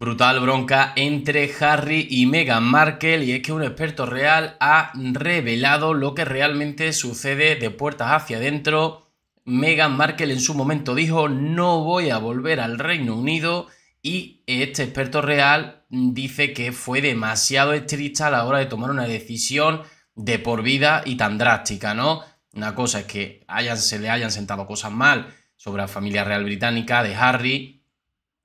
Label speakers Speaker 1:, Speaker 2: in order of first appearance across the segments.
Speaker 1: Brutal bronca entre Harry y Meghan Markle y es que un experto real ha revelado lo que realmente sucede de puertas hacia adentro. Meghan Markle en su momento dijo no voy a volver al Reino Unido y este experto real dice que fue demasiado estricta a la hora de tomar una decisión de por vida y tan drástica, ¿no? Una cosa es que hayan, se le hayan sentado cosas mal sobre la familia real británica de Harry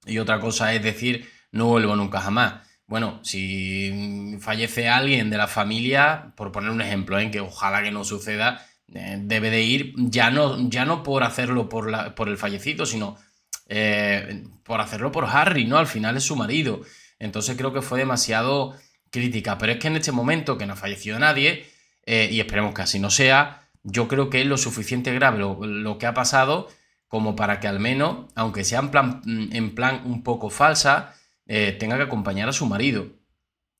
Speaker 1: y otra cosa es decir no vuelvo nunca jamás. Bueno, si fallece alguien de la familia, por poner un ejemplo, en ¿eh? que ojalá que no suceda, eh, debe de ir ya no, ya no por hacerlo por, por el fallecido, sino eh, por hacerlo por Harry, ¿no? Al final es su marido. Entonces creo que fue demasiado crítica. Pero es que en este momento que no ha fallecido nadie, y esperemos que así no sea, yo creo que es lo suficiente grave lo, lo que ha pasado como para que al menos, aunque sea plan, en plan un poco falsa, eh, tenga que acompañar a su marido.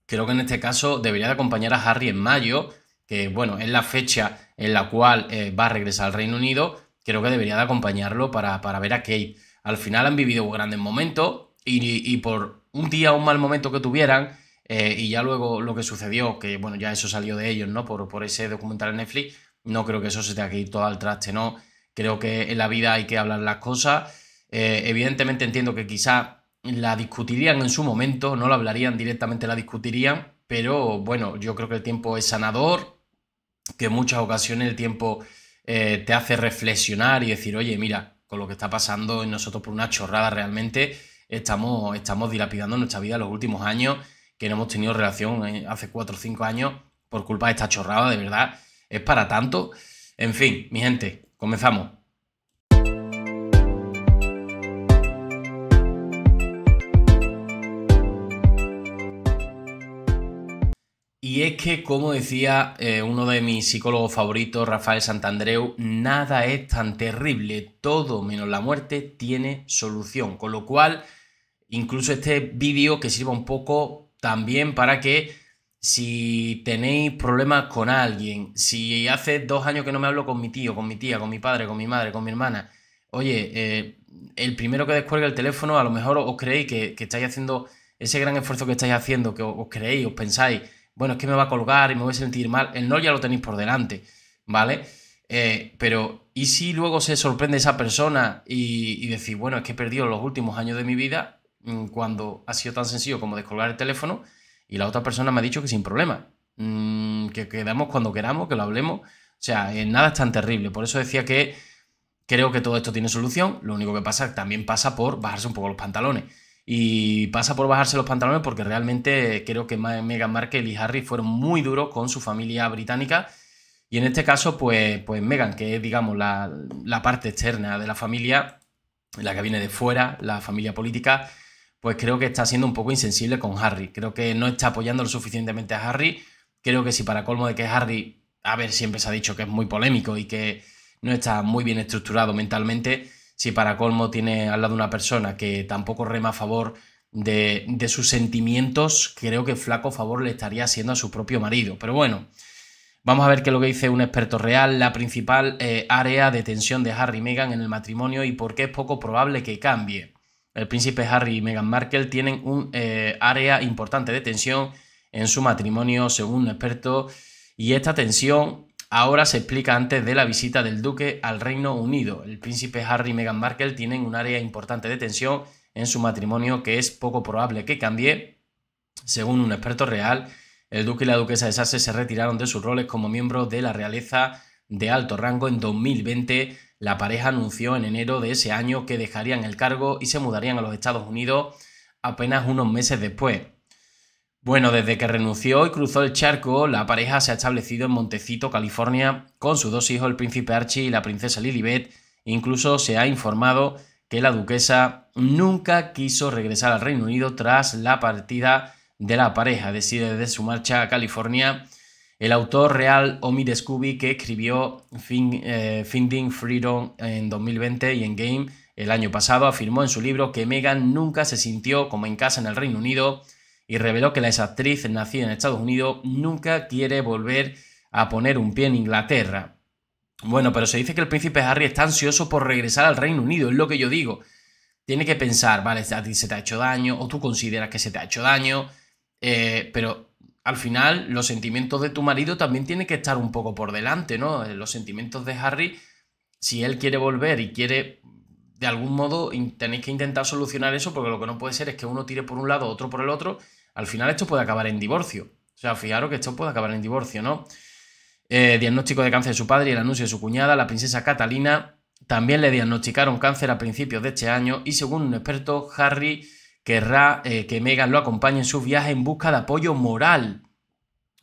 Speaker 1: Creo que en este caso debería de acompañar a Harry en mayo, que bueno, es la fecha en la cual eh, va a regresar al Reino Unido. Creo que debería de acompañarlo para, ver a Kate. Al final han vivido grandes momentos y, y por un día o un mal momento que tuvieran, eh, y ya luego lo que sucedió, que bueno, ya eso salió de ellos, ¿no? Por, por ese documental en Netflix, no creo que eso se tenga que ir todo al traste, ¿no? Creo que en la vida hay que hablar las cosas. evidentemente entiendo que quizá la discutirían en su momento, no la hablarían directamente, la discutirían, pero bueno, yo creo que el tiempo es sanador, que en muchas ocasiones el tiempo eh, te hace reflexionar y decir, oye, mira, con lo que está pasando en nosotros por una chorrada realmente, estamos, estamos dilapidando nuestra vida los últimos años, que no hemos tenido relación eh, hace 4 o 5 años por culpa de esta chorrada, de verdad, es para tanto. En fin, mi gente, comenzamos. Y es que, como decía eh, uno de mis psicólogos favoritos, Rafael Santandreu, nada es tan terrible, todo menos la muerte tiene solución. Con lo cual, incluso este vídeo que sirva un poco también para que si tenéis problemas con alguien, si hace dos años que no me hablo con mi tío, con mi tía, con mi padre, con mi madre, con mi hermana, oye, eh, el primero que descuelga el teléfono, a lo mejor os creéis que, estáis haciendo ese gran esfuerzo que estáis haciendo, que os creéis, os pensáis bueno, es que me va a colgar y me voy a sentir mal. El no ya lo tenéis por delante, ¿vale? Eh, pero, ¿y si luego se sorprende esa persona y, y decir, bueno, es que he perdido los últimos años de mi vida mm, cuando ha sido tan sencillo como descolgar el teléfono y la otra persona me ha dicho que sin problema, mm, que quedamos cuando queramos, que lo hablemos? O sea, eh, nada es tan terrible. Por eso decía que creo que todo esto tiene solución. Lo único que pasa también pasa por bajarse un poco los pantalones y pasa por bajarse los pantalones porque realmente creo que Megan Markle y Harry fueron muy duros con su familia británica y en este caso pues, pues Meghan, que es digamos la, la parte externa de la familia, la que viene de fuera, la familia política, pues creo que está siendo un poco insensible con Harry, creo que no está apoyando lo suficientemente a Harry, creo que si para colmo de que Harry, a ver, siempre se ha dicho que es muy polémico y que no está muy bien estructurado mentalmente, si para colmo tiene al lado una persona que tampoco rema a favor de, sus sentimientos, creo que flaco favor le estaría haciendo a su propio marido. Pero bueno, vamos a ver qué es lo que dice un experto real, la principal eh, área de tensión de Harry y Meghan en el matrimonio y por qué es poco probable que cambie. El príncipe Harry y Meghan Markle tienen un eh, área importante de tensión en su matrimonio, según un experto, y esta tensión ahora se explica antes de la visita del duque al Reino Unido. El príncipe Harry y Meghan Markle tienen un área importante de tensión en su matrimonio que es poco probable que cambie. Según un experto real, el duque y la duquesa de Sasse se retiraron de sus roles como miembros de la realeza de alto rango en 2020. La pareja anunció en enero de ese año que dejarían el cargo y se mudarían a los Estados Unidos apenas unos meses después. Bueno, desde que renunció y cruzó el charco, la pareja se ha establecido en Montecito, California, con sus dos hijos, el príncipe Archie y la princesa Lilibet. Incluso se ha informado que la duquesa nunca quiso regresar al Reino Unido tras la partida de la pareja, decir, desde su marcha a California. El autor real Omid Scooby, que escribió eh, Finding Freedom en 2020 y en Game el año pasado, afirmó en su libro que Meghan nunca se sintió como en casa en el Reino Unido y reveló que la actriz nacida en Estados Unidos nunca quiere volver a poner un pie en Inglaterra. Bueno, pero se dice que el príncipe Harry está ansioso por regresar al Reino Unido, es lo que yo digo. Tiene que pensar, vale, a ti se te ha hecho daño, o tú consideras que se te ha hecho daño, eh, pero al final los sentimientos de tu marido también tienen que estar un poco por delante, ¿no? Eh, los sentimientos de Harry, si él quiere volver y quiere, de algún modo, tenéis que intentar solucionar eso, porque lo que no puede ser es que uno tire por un lado, otro por el otro, al final esto puede acabar en divorcio. O sea, fijaros que esto puede acabar en divorcio, ¿no? Eh, diagnóstico de cáncer de su padre y el anuncio de su cuñada, la princesa Catalina, también le diagnosticaron cáncer a principios de este año y según un experto, Harry querrá eh, que Meghan lo acompañe en su viaje en busca de apoyo moral.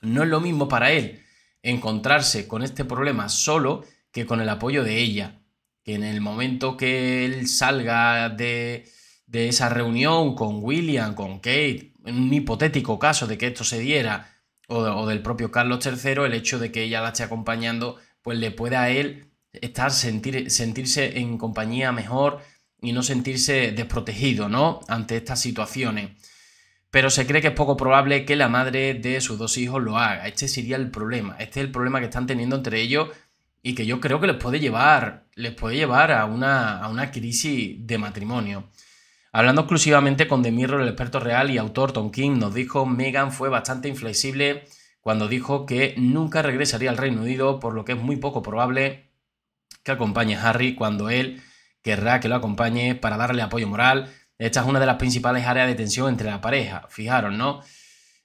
Speaker 1: No es lo mismo para él encontrarse con este problema solo que con el apoyo de ella. Que en el momento que él salga de, de esa reunión con William, con Kate, en un hipotético caso de que esto se diera, o, del propio Carlos III, el hecho de que ella la esté acompañando, pues le pueda a él estar, sentir, sentirse en compañía mejor y no sentirse desprotegido, ¿no? Ante estas situaciones. Pero se cree que es poco probable que la madre de sus dos hijos lo haga. Este sería el problema. Este es el problema que están teniendo entre ellos y que yo creo que les puede llevar, les puede llevar a una crisis de matrimonio. Hablando exclusivamente con Demirro, el experto real y autor Tom King, nos dijo Megan fue bastante inflexible cuando dijo que nunca regresaría al Reino Unido, por lo que es muy poco probable que acompañe a Harry cuando él querrá que lo acompañe para darle apoyo moral. Esta es una de las principales áreas de tensión entre la pareja, fijaros, ¿no?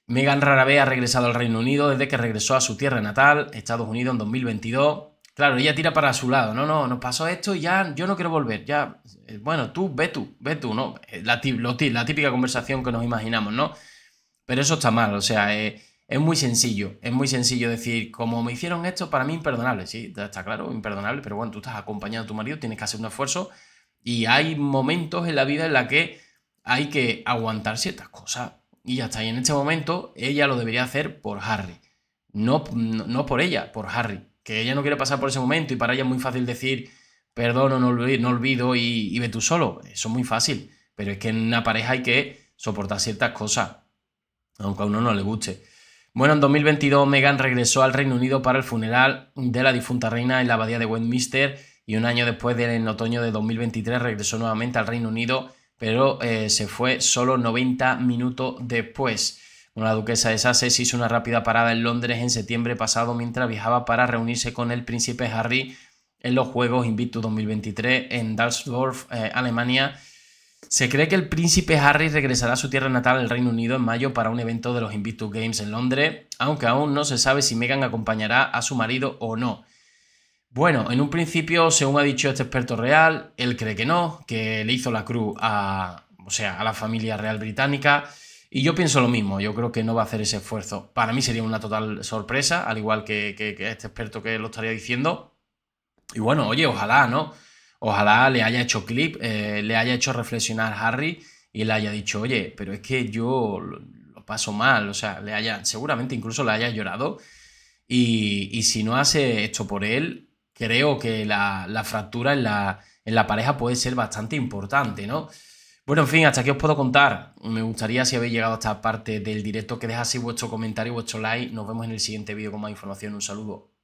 Speaker 1: Megan rara vez ha regresado al Reino Unido desde que regresó a su tierra natal, Estados Unidos, en 2022. Claro, ella tira para su lado. No, no, nos pasó esto y ya yo no quiero volver. Ya, eh, bueno, tú, ve tú, ve tú, ¿no? Eh, la, la típica conversación que nos imaginamos, ¿no? Pero eso está mal, o sea, eh, es muy sencillo, es muy sencillo decir, como me hicieron esto, para mí imperdonable, sí, está claro, imperdonable, pero bueno, tú estás acompañado a tu marido, tienes que hacer un esfuerzo y hay momentos en la vida en la que hay que aguantar ciertas cosas y ya está. Y en este momento ella lo debería hacer por Harry, no, no por ella, por Harry que ella no quiere pasar por ese momento y para ella es muy fácil decir, perdón, no, no olvido y, ve tú solo. Eso es muy fácil, pero es que en una pareja hay que soportar ciertas cosas, aunque a uno no le guste. Bueno, en 2022 Meghan regresó al Reino Unido para el funeral de la difunta reina en la abadía de Westminster y un año después, en otoño de 2023, regresó nuevamente al Reino Unido, pero eh, se fue solo 90 minutos después. Una duquesa de Sussex hizo una rápida parada en Londres en septiembre pasado mientras viajaba para reunirse con el príncipe Harry en los Juegos Invictus 2023 en Düsseldorf, eh, Alemania. Se cree que el príncipe Harry regresará a su tierra natal, el Reino Unido, en mayo para un evento de los Invictus Games en Londres, aunque aún no se sabe si Meghan acompañará a su marido o no. Bueno, en un principio, según ha dicho este experto real, él cree que no, que le hizo la cruz a, o sea, a la familia real británica. Y yo pienso lo mismo, yo creo que no va a hacer ese esfuerzo. Para mí sería una total sorpresa, al igual que, este experto que lo estaría diciendo. Y bueno, oye, ojalá, ¿no? Ojalá le haya hecho clip, eh, le haya hecho reflexionar Harry y le haya dicho, oye, pero es que yo lo, paso mal, o sea, le haya, seguramente incluso le haya llorado. Y, si no hace esto por él, creo que la, fractura en la, en la pareja puede ser bastante importante, ¿no? Bueno, en fin, hasta aquí os puedo contar. Me gustaría, si habéis llegado a esta parte del directo, que dejaseis vuestro comentario, y vuestro like. Nos vemos en el siguiente vídeo con más información. Un saludo.